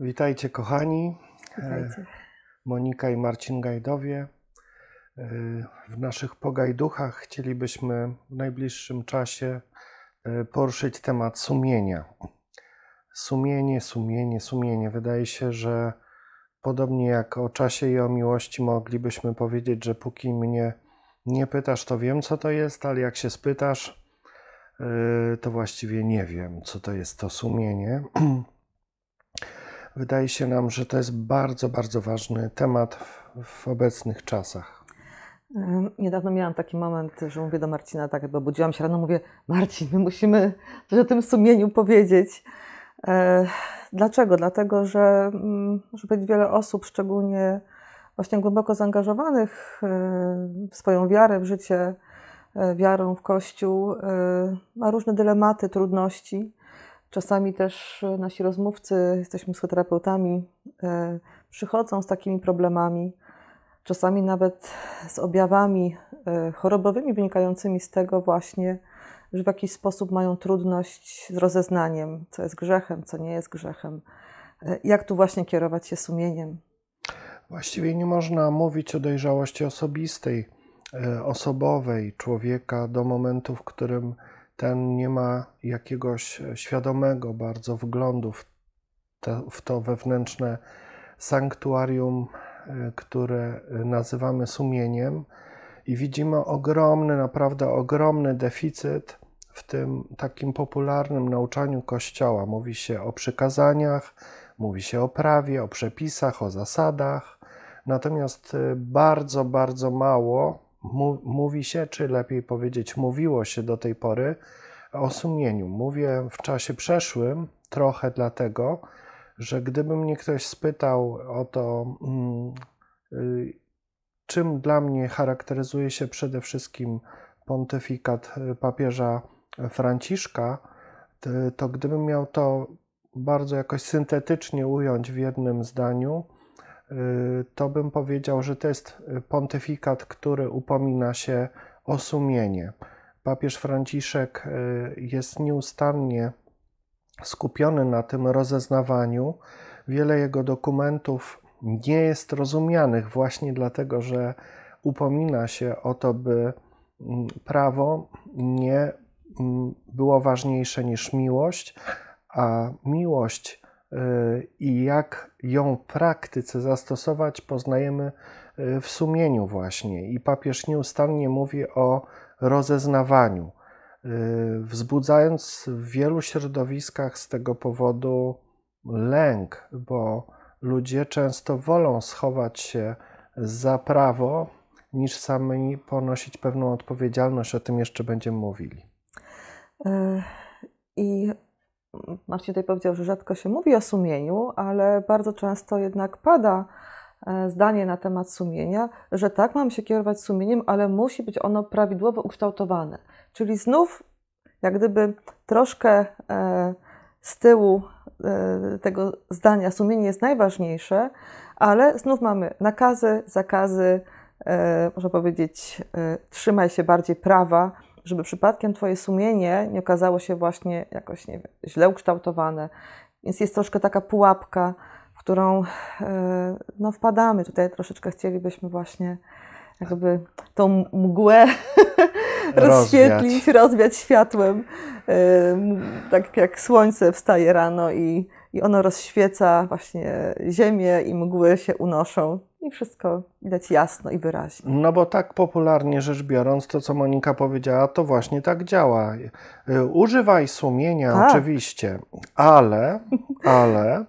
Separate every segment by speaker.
Speaker 1: Witajcie kochani. Witajcie. E, Monika i Marcin Gajdowie. E, w naszych pogajduchach chcielibyśmy w najbliższym czasie e, poruszyć temat sumienia. Sumienie, sumienie, sumienie. Wydaje się, że podobnie jak o czasie i o miłości moglibyśmy powiedzieć, że póki mnie nie pytasz, to wiem, co to jest, ale jak się spytasz, to właściwie nie wiem, co to jest to sumienie. Wydaje się nam, że to jest bardzo, bardzo ważny temat w, obecnych czasach.
Speaker 2: Niedawno miałam taki moment, że mówię do Marcina tak, bo budziłam się rano, mówię Marcin, my musimy o tym sumieniu powiedzieć. E, dlaczego? Dlatego, że mm, być wiele osób, szczególnie właśnie głęboko zaangażowanych e, w swoją wiarę, w życie, e, wiarą w Kościół, ma różne dylematy, trudności. Czasami też e, nasi rozmówcy, jesteśmy psychoterapeutami, e, przychodzą z takimi problemami, czasami nawet z objawami e, chorobowymi wynikającymi z tego właśnie, że w jakiś sposób mają trudność z rozeznaniem, co jest grzechem, co nie jest grzechem. Jak tu właśnie kierować się sumieniem?
Speaker 1: Właściwie nie można mówić o dojrzałości osobistej, osobowej człowieka do momentu, w którym ten nie ma jakiegoś e, świadomego bardzo wglądu w, w to wewnętrzne sanktuarium, e, które e, nazywamy sumieniem, i widzimy ogromny, naprawdę ogromny deficyt w tym takim popularnym nauczaniu Kościoła. Mówi się o przykazaniach, mówi się o prawie, o przepisach, o zasadach, natomiast bardzo, bardzo mało mówi się, czy lepiej powiedzieć, mówiło się do tej pory o sumieniu. Mówię w czasie przeszłym trochę dlatego, że gdyby mnie ktoś spytał o to, mm, y, czym dla mnie charakteryzuje się przede wszystkim pontyfikat y, papieża Franciszka, to gdybym miał to bardzo jakoś syntetycznie ująć w jednym zdaniu, Y, to bym powiedział, że to jest y, pontyfikat, który upomina się o sumienie. Papież Franciszek y, jest nieustannie skupiony na tym rozeznawaniu. Wiele jego dokumentów nie jest rozumianych właśnie dlatego, że upomina się o to, by mm, prawo nie mm, było ważniejsze niż miłość, a miłość E, i jak ją w praktyce zastosować, poznajemy e, w sumieniu właśnie. I papież nieustannie mówi o rozeznawaniu, e, wzbudzając w wielu środowiskach z tego powodu lęk, bo ludzie często wolą schować się za prawo, niż sami ponosić pewną odpowiedzialność. O tym jeszcze będziemy mówili.
Speaker 2: I Marcin tutaj powiedział, że rzadko się mówi o sumieniu, ale bardzo często jednak pada e, zdanie na temat sumienia, że tak, mam się kierować sumieniem, ale musi być ono prawidłowo ukształtowane. Czyli znów, jak gdyby troszkę e, z tyłu e, tego zdania sumienie jest najważniejsze, ale znów mamy nakazy, zakazy, można powiedzieć, trzymaj się bardziej prawa żeby przypadkiem Twoje sumienie nie okazało się właśnie jakoś nie wiem, źle ukształtowane. Więc jest troszkę taka pułapka, w którą e, no, wpadamy. Tutaj troszeczkę chcielibyśmy właśnie jakby tą mgłę rozświetlić, rozwiać światłem. E, tak jak słońce wstaje rano i, i ono rozświeca właśnie ziemię i mgły się unoszą i wszystko widać jasno i wyraźnie.
Speaker 1: No bo tak popularnie rzecz biorąc, to co Monika powiedziała, to właśnie tak działa. Y, używaj sumienia tak. oczywiście, ale, ale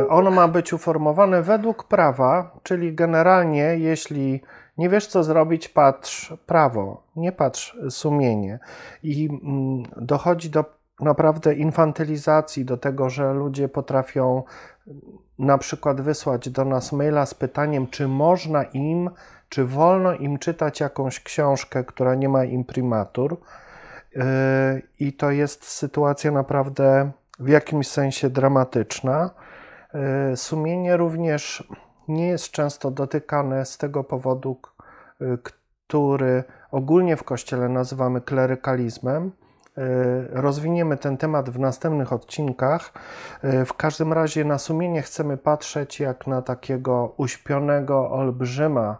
Speaker 1: y, ono ma być uformowane według prawa, czyli generalnie jeśli nie wiesz co zrobić, patrz prawo, nie patrz sumienie. I mm, dochodzi do naprawdę infantylizacji, do tego, że ludzie potrafią mm, na przykład wysłać do nas maila z pytaniem, czy można im, czy wolno im czytać jakąś książkę, która nie ma imprimatur. Yy, I to jest sytuacja naprawdę w jakimś sensie dramatyczna. Yy, sumienie również nie jest często dotykane z tego powodu, który ogólnie w kościele nazywamy klerykalizmem E, rozwiniemy ten temat w następnych odcinkach. E, w każdym razie na sumienie chcemy patrzeć jak na takiego uśpionego olbrzyma.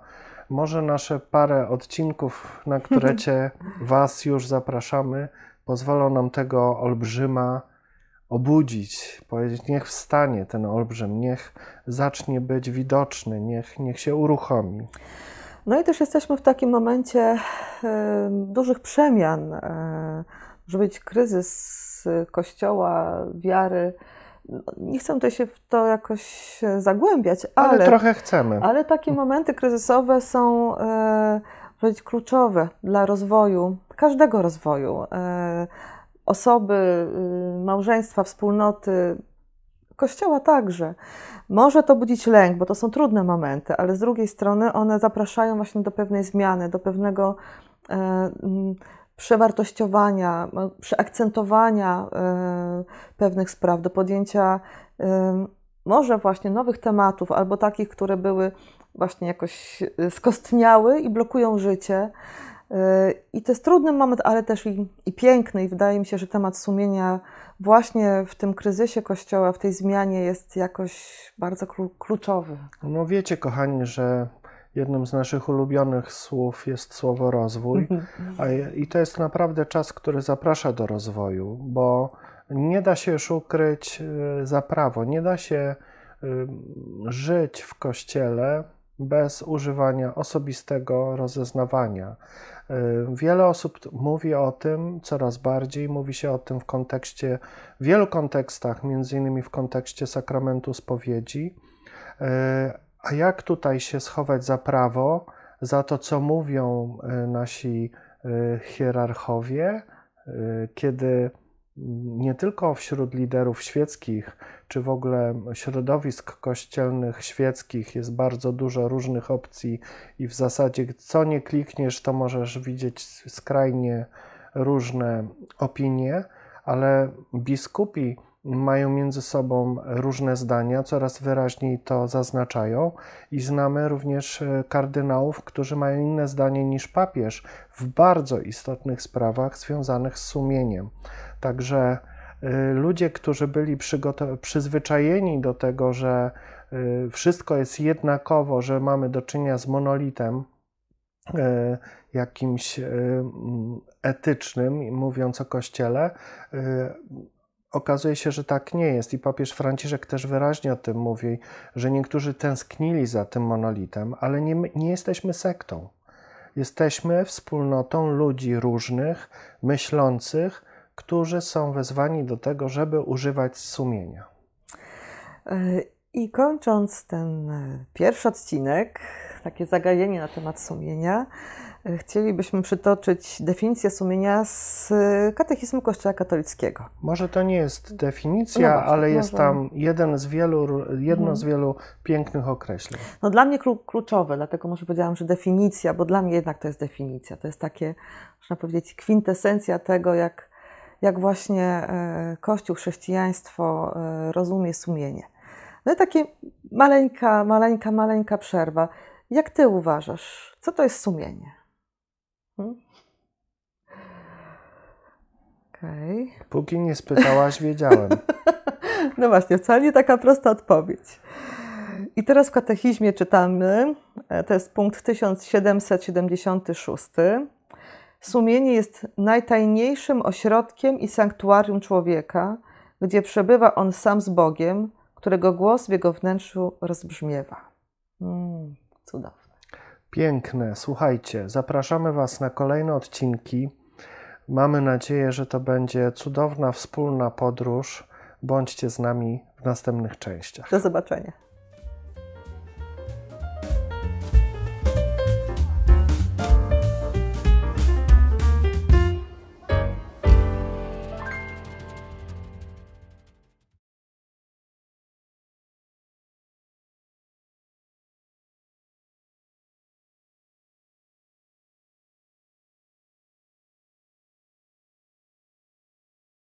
Speaker 1: Może nasze parę odcinków, na które Cię, Was już zapraszamy, pozwolą nam tego olbrzyma obudzić, powiedzieć: Niech wstanie ten olbrzym, niech zacznie być widoczny, niech, niech się uruchomi.
Speaker 2: No i też jesteśmy w takim momencie y, dużych przemian. Y, może być kryzys y, kościoła, wiary. No, nie chcę tutaj się w to jakoś e, zagłębiać, ale, ale trochę chcemy. Ale takie mm. momenty kryzysowe są powiedzieć, e, kluczowe dla rozwoju, każdego rozwoju. E, osoby, y, małżeństwa, wspólnoty, kościoła także. Może to budzić lęk, bo to są trudne momenty, ale z drugiej strony one zapraszają właśnie do pewnej zmiany, do pewnego przewartościowania, no, przeakcentowania e, pewnych spraw, do podjęcia e, może właśnie nowych tematów albo takich, które były właśnie jakoś e, skostniały i blokują życie. I to jest trudny moment, ale też i, i, piękny, i wydaje mi się, że temat sumienia właśnie w tym kryzysie Kościoła, w tej zmianie jest jakoś bardzo kluczowy.
Speaker 1: No wiecie, kochani, że jednym z naszych ulubionych słów jest słowo rozwój. Mhm. I to jest naprawdę czas, który zaprasza do rozwoju, bo nie da się już ukryć y, za prawo, nie da się y, żyć w kościele bez używania osobistego rozeznawania. Y, wiele osób mówi o tym coraz bardziej, mówi się o tym w kontekście, w wielu kontekstach, między innymi w kontekście sakramentu spowiedzi, a jak tutaj się schować za prawo, za to, co mówią e, nasi e, hierarchowie, e, kiedy nie tylko wśród liderów świeckich, czy w ogóle środowisk kościelnych świeckich jest bardzo dużo różnych opcji, i w zasadzie co nie klikniesz, to możesz widzieć skrajnie różne opinie, ale biskupi mają między sobą różne zdania, coraz wyraźniej to zaznaczają i znamy również e, kardynałów, którzy mają inne zdanie niż papież w bardzo istotnych sprawach związanych z sumieniem. Także e, ludzie, którzy byli przyzwyczajeni do tego, że e, wszystko jest jednakowo, że mamy do czynienia z monolitem, jakimś etycznym, mówiąc o kościele, okazuje się, że tak nie jest i papież Franciszek też wyraźnie o tym mówi, że niektórzy tęsknili za tym monolitem, ale nie, nie jesteśmy sektą. Jesteśmy wspólnotą ludzi różnych, myślących, którzy są wezwani do tego, żeby używać sumienia.
Speaker 2: I kończąc ten pierwszy odcinek, takie zagajenie na temat sumienia, chcielibyśmy przytoczyć definicję sumienia z katechizmu Kościoła katolickiego. Może to nie jest no definicja, no właśnie, ale jest może... tam jeden z wielu, jedno z mhm. wielu pięknych określeń. No dla mnie kluczowe, dlatego może powiedziałam, że definicja, bo dla mnie jednak to jest definicja. To jest takie, można powiedzieć, kwintesencja tego, jak, jak właśnie e, Kościół, chrześcijaństwo e, rozumie sumienie. No i taka maleńka, maleńka, maleńka przerwa. Jak ty uważasz, co to jest sumienie? Okay. Póki nie spytałaś, wiedziałem. no właśnie, wcale nie taka prosta odpowiedź. I teraz w katechizmie czytamy, e, to jest punkt 1776. Sumienie jest najtajniejszym ośrodkiem i sanktuarium człowieka, gdzie przebywa on sam z Bogiem, którego głos w jego wnętrzu rozbrzmiewa. Mm, cudowne.
Speaker 1: Piękne, słuchajcie, zapraszamy Was na kolejne odcinki. Mamy nadzieję, że to będzie cudowna wspólna podróż. Bądźcie z nami w następnych częściach.
Speaker 2: Do zobaczenia.